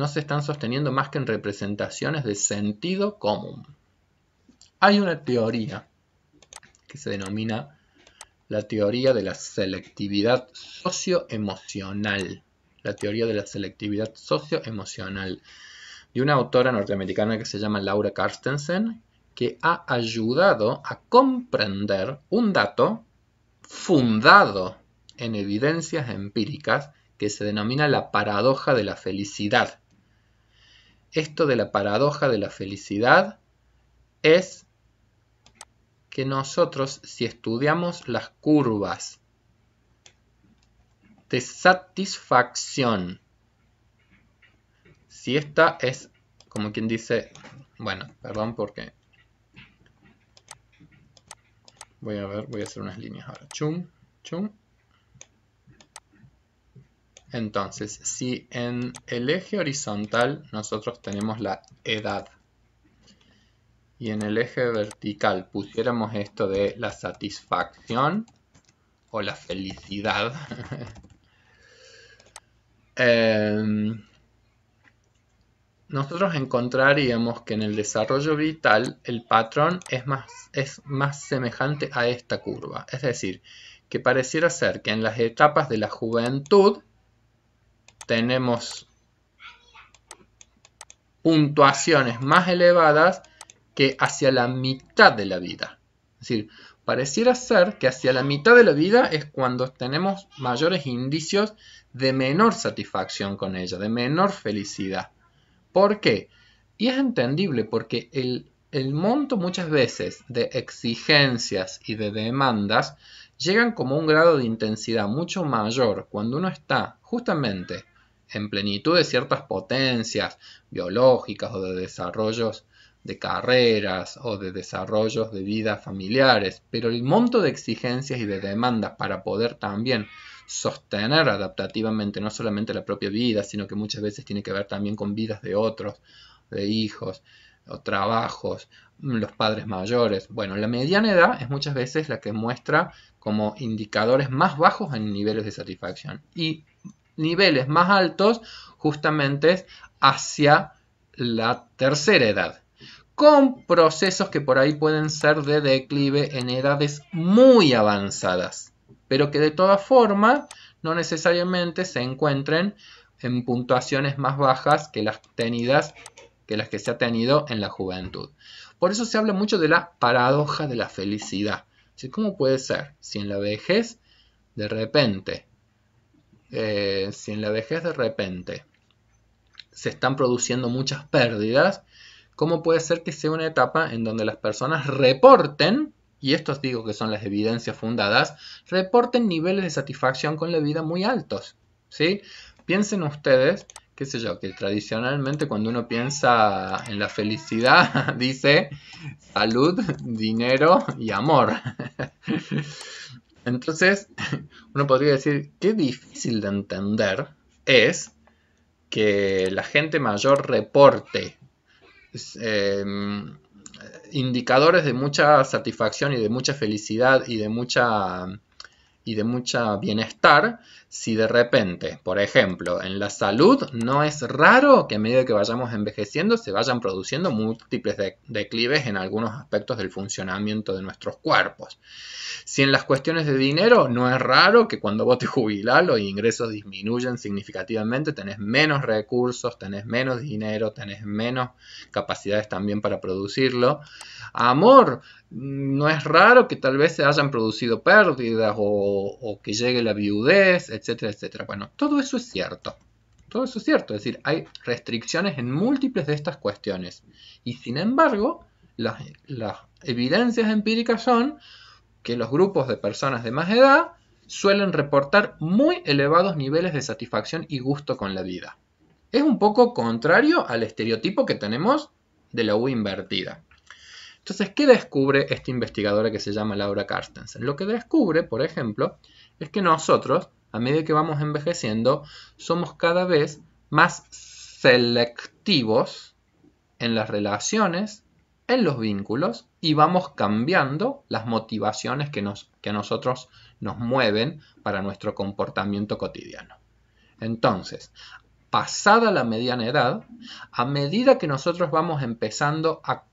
no se están sosteniendo más que en representaciones de sentido común. Hay una teoría que se denomina la teoría de la selectividad socioemocional. La teoría de la selectividad socioemocional de una autora norteamericana que se llama Laura Carstensen, que ha ayudado a comprender un dato fundado en evidencias empíricas que se denomina la paradoja de la felicidad esto de la paradoja de la felicidad es que nosotros si estudiamos las curvas de satisfacción, si esta es como quien dice, bueno, perdón porque voy a ver, voy a hacer unas líneas ahora, chum, chum, entonces, si en el eje horizontal nosotros tenemos la edad y en el eje vertical pusiéramos esto de la satisfacción o la felicidad, em, nosotros encontraríamos que en el desarrollo vital el patrón es más, es más semejante a esta curva. Es decir, que pareciera ser que en las etapas de la juventud tenemos puntuaciones más elevadas que hacia la mitad de la vida. Es decir, pareciera ser que hacia la mitad de la vida es cuando tenemos mayores indicios de menor satisfacción con ella, de menor felicidad. ¿Por qué? Y es entendible porque el, monto muchas veces de exigencias y de demandas llegan como un grado de intensidad mucho mayor cuando uno está justamente en plenitud de ciertas potencias biológicas o de desarrollos de carreras o de desarrollos de vidas familiares, pero el monto de exigencias y de demandas para poder también sostener adaptativamente no solamente la propia vida, sino que muchas veces tiene que ver también con vidas de otros, de hijos o trabajos, los padres mayores. Bueno, la mediana edad es muchas veces la que muestra como indicadores más bajos en niveles de satisfacción. Y niveles más altos justamente hacia la tercera edad con procesos que por ahí pueden ser de declive en edades muy avanzadas, pero que de todas formas no necesariamente se encuentren en puntuaciones más bajas que las tenidas que las que se ha tenido en la juventud. Por eso se habla mucho de la paradoja de la felicidad. ¿Cómo puede ser si en la vejez de repente eh, si en la vejez de repente se están produciendo muchas pérdidas, ¿cómo puede ser que sea una etapa en donde las personas reporten, y estos digo que son las evidencias fundadas, reporten niveles de satisfacción con la vida muy altos? ¿sí? Piensen ustedes, qué sé yo, que tradicionalmente cuando uno piensa en la felicidad dice salud, dinero y amor. Entonces, uno podría decir, qué difícil de entender es que la gente mayor reporte em, indicadores de mucha satisfacción y de mucha felicidad y de mucha y de mucha bienestar si de repente, por ejemplo, en la salud no es raro que a medida que vayamos envejeciendo se vayan produciendo múltiples declives en algunos aspectos del funcionamiento de nuestros cuerpos. Si en las cuestiones de dinero no es raro que cuando vos te jubilás los ingresos disminuyen significativamente, tenés menos recursos, tenés menos dinero, tenés menos capacidades también para producirlo. Amor, no es raro que tal vez se hayan producido pérdidas o, que llegue la viudez, etcétera, etcétera. Bueno, todo eso es cierto. Todo eso es cierto. Es decir, hay restricciones en múltiples de estas cuestiones. Y sin embargo, las evidencias empíricas son que los grupos de personas de más edad suelen reportar muy elevados niveles de satisfacción y gusto con la vida. Es un poco contrario al estereotipo que tenemos de la U invertida. Entonces, ¿qué descubre esta investigadora que se llama Laura Carstensen? Lo que descubre, por ejemplo, es que nosotros, a medida que vamos envejeciendo, somos cada vez más selectivos en las relaciones, en los vínculos, y vamos cambiando las motivaciones que, nos, que a nosotros nos mueven para nuestro comportamiento cotidiano. Entonces, pasada la mediana edad, a medida que nosotros vamos empezando a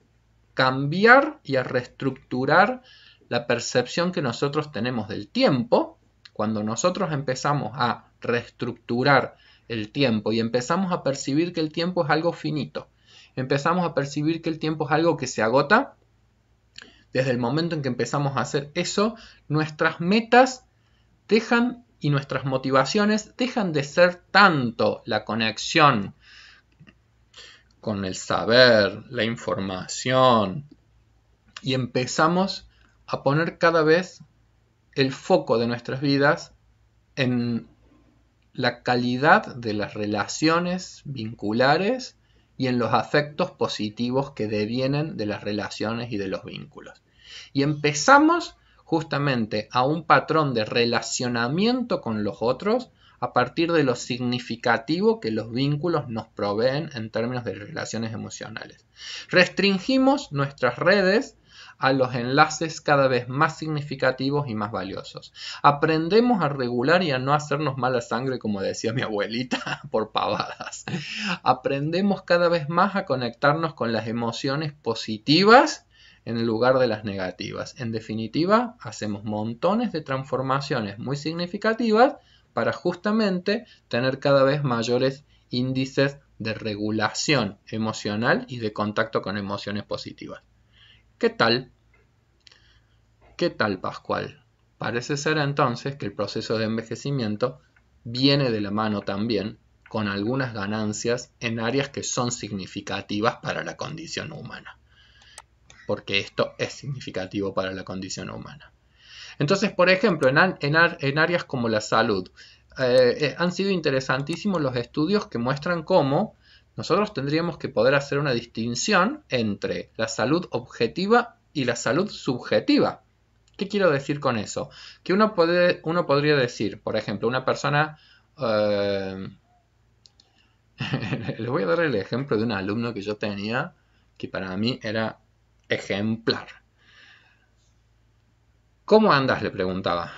cambiar y a reestructurar la percepción que nosotros tenemos del tiempo. Cuando nosotros empezamos a reestructurar el tiempo y empezamos a percibir que el tiempo es algo finito, empezamos a percibir que el tiempo es algo que se agota, desde el momento en que empezamos a hacer eso, nuestras metas dejan y nuestras motivaciones dejan de ser tanto la conexión con el saber, la información, y empezamos a poner cada vez el foco de nuestras vidas en la calidad de las relaciones vinculares y en los afectos positivos que devienen de las relaciones y de los vínculos. Y empezamos justamente a un patrón de relacionamiento con los otros a partir de lo significativo que los vínculos nos proveen en términos de relaciones emocionales. Restringimos nuestras redes a los enlaces cada vez más significativos y más valiosos. Aprendemos a regular y a no hacernos mala sangre, como decía mi abuelita, por pavadas. Aprendemos cada vez más a conectarnos con las emociones positivas en lugar de las negativas. En definitiva, hacemos montones de transformaciones muy significativas para justamente tener cada vez mayores índices de regulación emocional y de contacto con emociones positivas. ¿Qué tal? ¿Qué tal, Pascual? Parece ser entonces que el proceso de envejecimiento viene de la mano también con algunas ganancias en áreas que son significativas para la condición humana. Porque esto es significativo para la condición humana. Entonces, por ejemplo, en, áreas como la salud, eh, eh, han sido interesantísimos los estudios que muestran cómo nosotros tendríamos que poder hacer una distinción entre la salud objetiva y la salud subjetiva. ¿Qué quiero decir con eso? Que uno, podría decir, por ejemplo, una persona... Eh, les voy a dar el ejemplo de un alumno que yo tenía, que para mí era ejemplar. ¿Cómo andas? le preguntaba.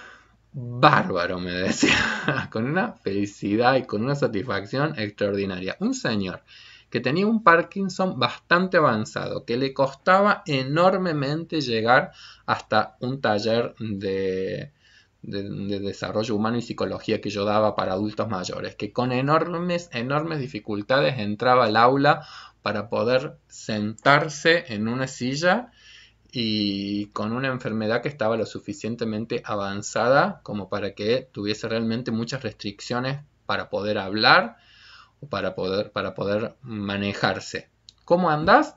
Bárbaro, me decía, con una felicidad y con una satisfacción extraordinaria. Un señor que tenía un Parkinson bastante avanzado, que le costaba enormemente llegar hasta un taller de, desarrollo humano y psicología que yo daba para adultos mayores, que con enormes, enormes dificultades entraba al aula para poder sentarse en una silla y con una enfermedad que estaba lo suficientemente avanzada como para que tuviese realmente muchas restricciones para poder hablar o para poder, para poder manejarse. ¿Cómo andás?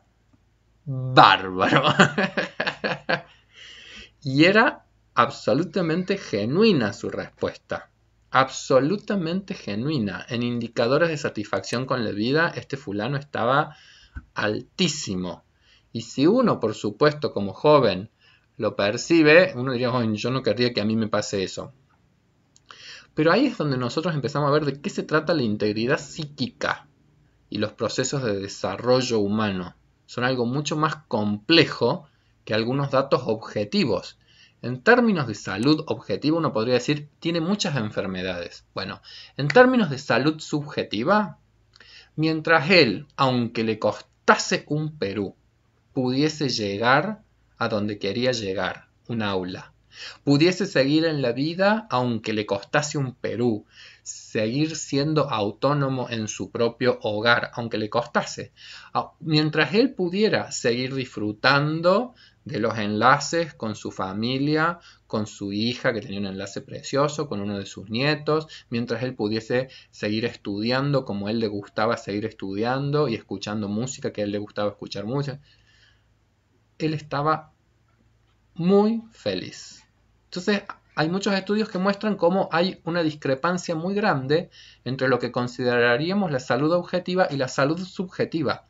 Bárbaro. y era absolutamente genuina su respuesta. Absolutamente genuina. En indicadores de satisfacción con la vida, este fulano estaba altísimo y si uno, por supuesto, como joven, lo percibe, uno diría, yo no querría que a mí me pase eso. Pero ahí es donde nosotros empezamos a ver de qué se trata la integridad psíquica y los procesos de desarrollo humano. Son algo mucho más complejo que algunos datos objetivos. En términos de salud objetiva uno podría decir tiene muchas enfermedades. Bueno, en términos de salud subjetiva, mientras él, aunque le costase un Perú, pudiese llegar a donde quería llegar, un aula. Pudiese seguir en la vida aunque le costase un Perú, seguir siendo autónomo en su propio hogar, aunque le costase. Ah, mientras él pudiera seguir disfrutando de los enlaces con su familia, con su hija, que tenía un enlace precioso, con uno de sus nietos, mientras él pudiese seguir estudiando como él le gustaba seguir estudiando y escuchando música que a él le gustaba escuchar música él estaba muy feliz. Entonces, hay muchos estudios que muestran cómo hay una discrepancia muy grande entre lo que consideraríamos la salud objetiva y la salud subjetiva.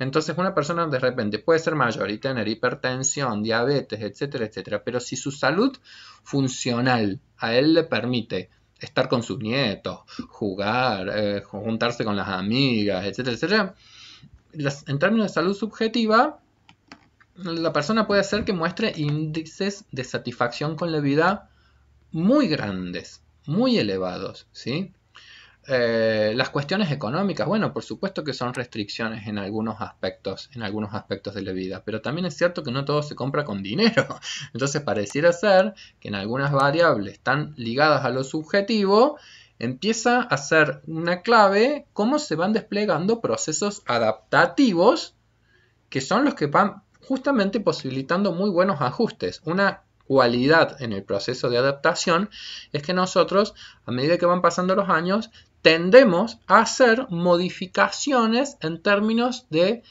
Entonces una persona de repente puede ser mayor y tener hipertensión, diabetes, etcétera, etcétera, pero si su salud funcional a él le permite estar con sus nietos, jugar, eh, juntarse con las amigas, etcétera, etcétera, en términos de salud subjetiva, la persona puede ser que muestre índices de satisfacción con la vida muy grandes, muy elevados, ¿sí? Eh, las cuestiones económicas, bueno, por supuesto que son restricciones en algunos aspectos, en algunos aspectos de la vida, pero también es cierto que no todo se compra con dinero. Entonces, pareciera ser que en algunas variables están ligadas a lo subjetivo, empieza a ser una clave cómo se van desplegando procesos adaptativos que son los que van justamente posibilitando muy buenos ajustes. Una cualidad en el proceso de adaptación es que nosotros, a medida que van pasando los años, tendemos a hacer modificaciones en términos de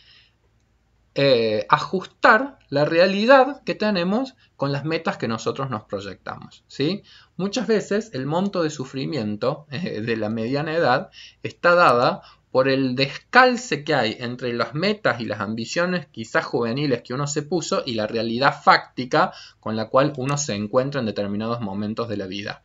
eh, ajustar la realidad que tenemos con las metas que nosotros nos proyectamos. ¿sí? Muchas veces el monto de sufrimiento eh, de la mediana edad está dada por el descalce que hay entre las metas y las ambiciones quizás juveniles que uno se puso y la realidad fáctica con la cual uno se encuentra en determinados momentos de la vida.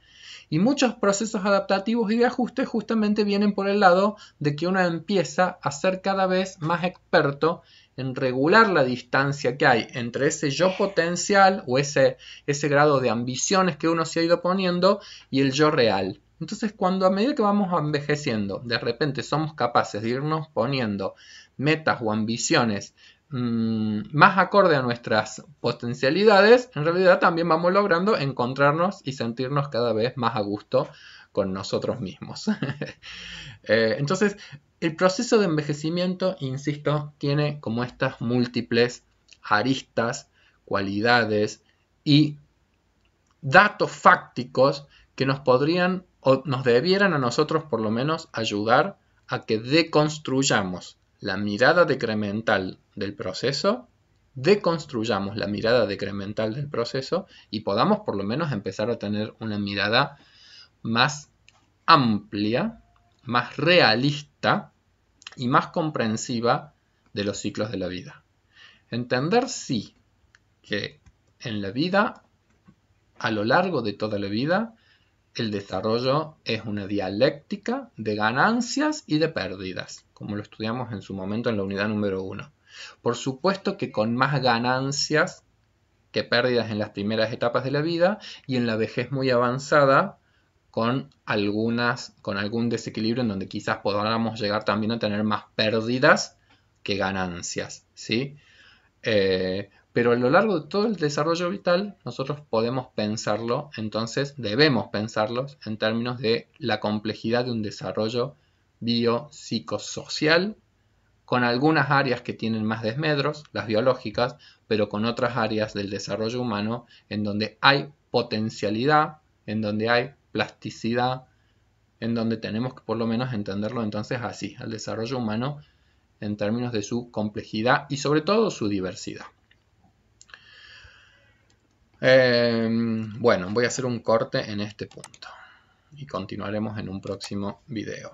Y muchos procesos adaptativos y de ajuste justamente vienen por el lado de que uno empieza a ser cada vez más experto en regular la distancia que hay entre ese yo potencial o ese, ese grado de ambiciones que uno se ha ido poniendo y el yo real. Entonces, cuando a medida que vamos envejeciendo, de repente somos capaces de irnos poniendo metas o ambiciones mm, más acorde a nuestras potencialidades, en realidad también vamos logrando encontrarnos y sentirnos cada vez más a gusto con nosotros mismos. Eh, entonces, el proceso de envejecimiento, insisto, tiene como estas múltiples aristas, cualidades y datos fácticos que nos podrían nos debieran a nosotros por lo menos ayudar a que deconstruyamos la mirada decremental del proceso, deconstruyamos la mirada decremental del proceso y podamos por lo menos empezar a tener una mirada más amplia, más realista y más comprensiva de los ciclos de la vida. Entender sí que en la vida, a lo largo de toda la vida, el desarrollo es una dialéctica de ganancias y de pérdidas, como lo estudiamos en su momento en la unidad número 1. Por supuesto que con más ganancias que pérdidas en las primeras etapas de la vida y en la vejez muy avanzada con algunas con algún desequilibrio en donde quizás podamos llegar también a tener más pérdidas que ganancias, ¿sí? Eh, pero a lo largo de todo el desarrollo vital, nosotros podemos pensarlo, entonces debemos pensarlos en términos de la complejidad de un desarrollo biopsicosocial, con algunas áreas que tienen más desmedros, las biológicas, pero con otras áreas del desarrollo humano en donde hay potencialidad, en donde hay plasticidad, en donde tenemos que por lo menos entenderlo entonces así, al desarrollo humano en términos de su complejidad y sobre todo su diversidad. Em, bueno, voy a hacer un corte en este punto y continuaremos en un próximo video.